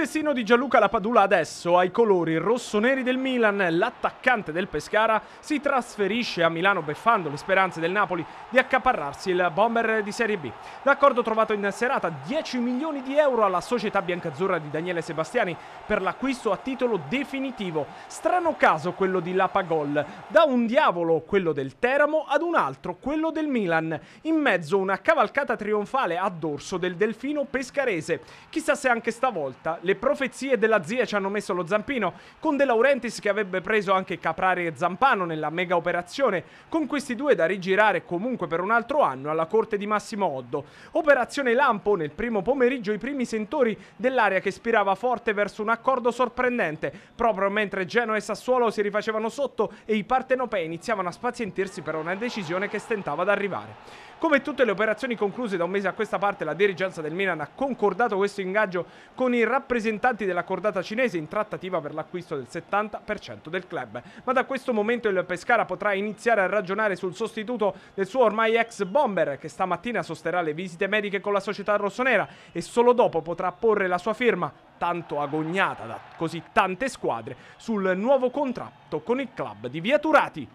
destino di Gianluca Lapadula adesso ai colori rossoneri del Milan, l'attaccante del Pescara si trasferisce a Milano beffando le speranze del Napoli di accaparrarsi il bomber di Serie B. L'accordo trovato in serata 10 milioni di euro alla società biancazzurra di Daniele Sebastiani per l'acquisto a titolo definitivo. Strano caso quello di Lapagol, da un diavolo quello del Teramo ad un altro quello del Milan, in mezzo una cavalcata trionfale a dorso del delfino pescarese. Chissà se anche stavolta le le profezie della zia ci hanno messo lo zampino, con De Laurentiis che avrebbe preso anche Caprari e Zampano nella mega operazione, con questi due da rigirare comunque per un altro anno alla corte di Massimo Oddo. Operazione Lampo, nel primo pomeriggio i primi sentori dell'area che spirava forte verso un accordo sorprendente, proprio mentre Genoa e Sassuolo si rifacevano sotto e i partenopei iniziavano a spazientirsi per una decisione che stentava ad arrivare. Come tutte le operazioni concluse da un mese a questa parte, la dirigenza del Milan ha concordato questo ingaggio con il rapporto rappresentanti della cordata cinese in trattativa per l'acquisto del 70% del club. Ma da questo momento il Pescara potrà iniziare a ragionare sul sostituto del suo ormai ex bomber che stamattina sosterrà le visite mediche con la società rossonera e solo dopo potrà porre la sua firma, tanto agognata da così tante squadre, sul nuovo contratto con il club di Via Turati.